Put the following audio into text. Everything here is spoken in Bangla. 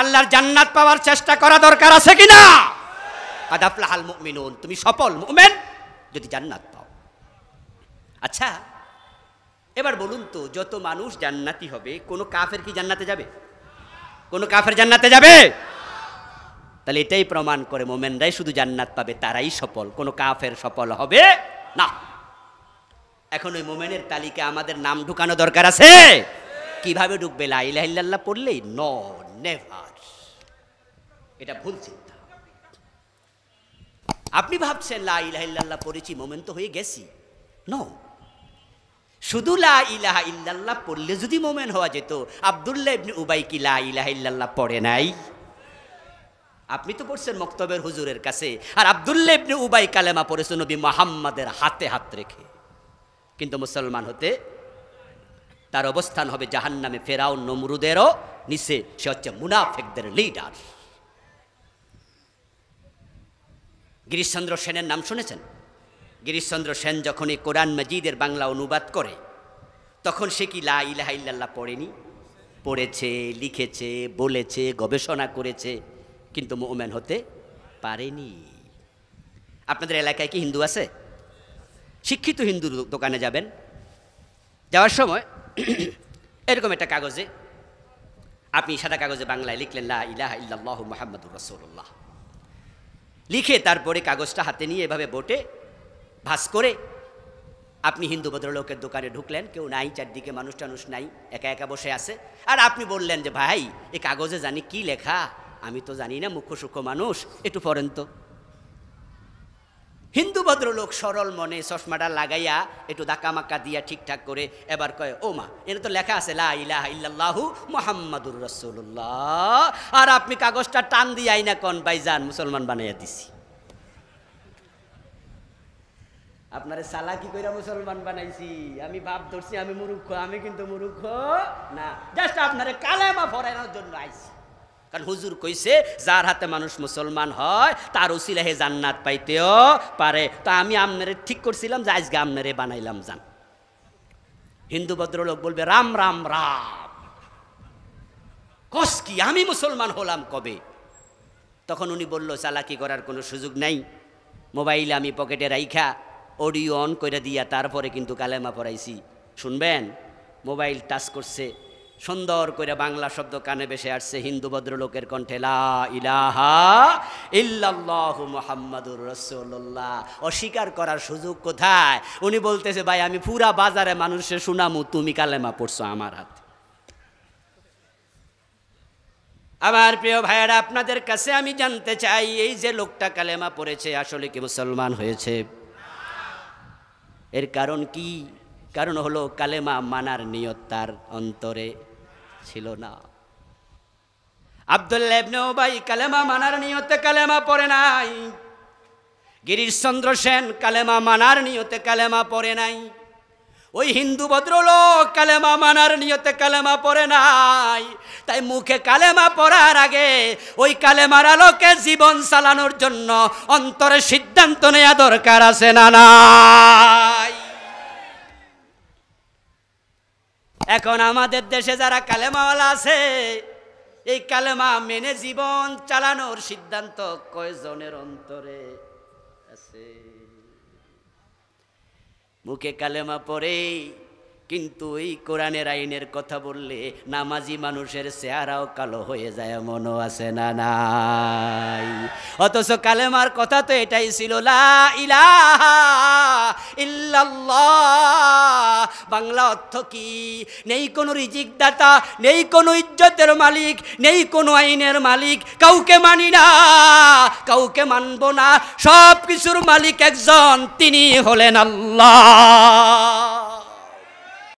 আল্লাহর জান্নাত পাওয়ার চেষ্টা করা দরকার আছে কি না আদাফলাহাল মুমিনুন তুমি সফল মুমেন যদি জান্নাত পাও আচ্ছা এবার বলুন তো যত মানুষ জান্নাতি হবে কোনো কাফের কি জান্নাতে যাবে কোনো কাফের জান্নাতে যাবে তাহলে এটাই প্রমাণ করে মোমেনরাই শুধু জান্নাত পাবে তারাই সফল কোনো কাফের সফল হবে না এখন ওই মোমেনের তালিকা আমাদের নাম ঢুকানো দরকার আছে কিভাবে ঢুকবে লাইলাহিল্লাহ পড়লেই ন নেভার এটা ভুল চিন্তা আপনি ভাবছেন লা ইলাহিল্লাহ পড়েছি মোমেন তো হয়ে গেছি ন শুধু লা ইলাহা ইল্লাল্লাহ পড়লে যদি মোমেন হওয়া যেত আবদুল্লাহ ইবনি উবাই কি লা ইলাহা ইল্লাল্লাহ পড়ে নাই আপনি তো পড়ছেন মক্তবের হুজুরের কাছে আর আবদুল্লাহ উবাই কালেমা পড়েছেন নবী মোহাম্মদের হাতে হাত রেখে কিন্তু মুসলমান হতে তার অবস্থান হবে জাহান নামে ফেরাও নমরুদেরও নিচে সে হচ্ছে মুনাফেকদের লিডার গিরিশচন্দ্র সেনের নাম শুনেছেন গিরিশচন্দ্র সেন যখন এই কোরআন মজিদের বাংলা অনুবাদ করে তখন সে কি লা ইলাহা ইল্লাল্লাহ পড়েনি পড়েছে লিখেছে বলেছে গবেষণা করেছে কিন্তু মোমেন হতে পারেনি আপনাদের এলাকায় কি হিন্দু আছে শিক্ষিত হিন্দু দোকানে যাবেন যাওয়ার সময় এরকম একটা কাগজে আপনি সাদা কাগজে বাংলায় লিখলেন লা ইলাহা ইল্লাল্লাহু মুহাম্মাদুর রাসূলুল্লাহ লিখে তারপরে কাগজটা হাতে নিয়ে এভাবে বোটে ভাস করে আপনি হিন্দু ভদ্রলোকের দোকানে ঢুকলেন কেউ নাই চারদিকে মানুষ টানুষ নাই একা একা বসে আছে আর আপনি বললেন যে ভাই এই কাগজে জানি কি লেখা আমি তো জানি না মুখ্য সূক্ষ্ম মানুষ একটু পরেন তো হিন্দু ভদ্রলোক সরল মনে চশমাটা লাগাইয়া একটু মাক্কা দিয়া ঠিকঠাক করে এবার কয় ও মা এটা তো লেখা আছে লাহ ইহু মোহাম্মদুর রসুল্লাহ আর আপনি কাগজটা টান দিয়ে আইনা কন বাই যান মুসলমান বানাইয়া দিছি আপনারে কি কইরা মুসলমান বানাইছি আমি ভাব ধরছি আমি মুরুক্ষ আমি কিন্তু মুরুক্ষ না জাস্ট আপনারে কালেমা ফরানোর জন্য আইছি কারণ হুজুর কইছে যার হাতে মানুষ মুসলমান হয় তার ওসিলাহে জান্নাত পাইতেও পারে তা আমি আমনারে ঠিক করছিলাম যে আজকে আমনারে বানাইলাম যান হিন্দু ভদ্রলোক বলবে রাম রাম রাম কস কি আমি মুসলমান হলাম কবে তখন উনি বলল চালাকি করার কোনো সুযোগ নাই মোবাইল আমি পকেটে রাইখা অডিও অন করে দিয়া তারপরে কিন্তু কালেমা পড়াইছি শুনবেন মোবাইল টাচ করছে সুন্দর করে বাংলা শব্দ কানে বেসে আসছে হিন্দু ভদ্রলোকের কণ্ঠে ইলাহা অস্বীকার করার সুযোগ কোথায় উনি বলতেছে ভাই আমি পুরা বাজারে মানুষের শুনামু তুমি কালেমা পড়ছো আমার হাত আমার প্রিয় ভাইয়েরা আপনাদের কাছে আমি জানতে চাই এই যে লোকটা কালেমা পড়েছে আসলে কি মুসলমান হয়েছে এর কারণ কি কারণ হলো কালেমা মানার নিয়ত তার অন্তরে ছিল না আবদুল্লাহ কালেমা মানার নিয়তে কালেমা পরে নাই গিরিশচন্দ্র সেন কালেমা মানার নিয়তে কালেমা পরে নাই ওই হিন্দু ভদ্রলোক কালেমা মানার নিয়তে কালেমা পরে নাই তাই মুখে কালেমা পড়ার আগে ওই কালেমার আলোকে জীবন চালানোর জন্য অন্তরে সিদ্ধান্ত নেওয়া দরকার আছে না নাই এখন আমাদের দেশে যারা কালেমাওয়ালা আছে এই কালেমা মেনে জীবন চালানোর সিদ্ধান্ত কয়জনের অন্তরে আছে মুখে কালেমা পরে কিন্তু এই কোরআনের আইনের কথা বললে নামাজি মানুষের চেহারাও কালো হয়ে যায় মনও আছে না নাই অথচ কালেমার কথা তো এটাই ছিল লা ইলাহা ইল্লাল্লাহ বাংলা অর্থ কি নেই কোনো রিজিক দাতা নেই কোনো ইজ্জতের মালিক নেই কোনো আইনের মালিক কাউকে মানি না কাউকে মানব না সব কিছুর মালিক একজন তিনি হলেন আল্লাহ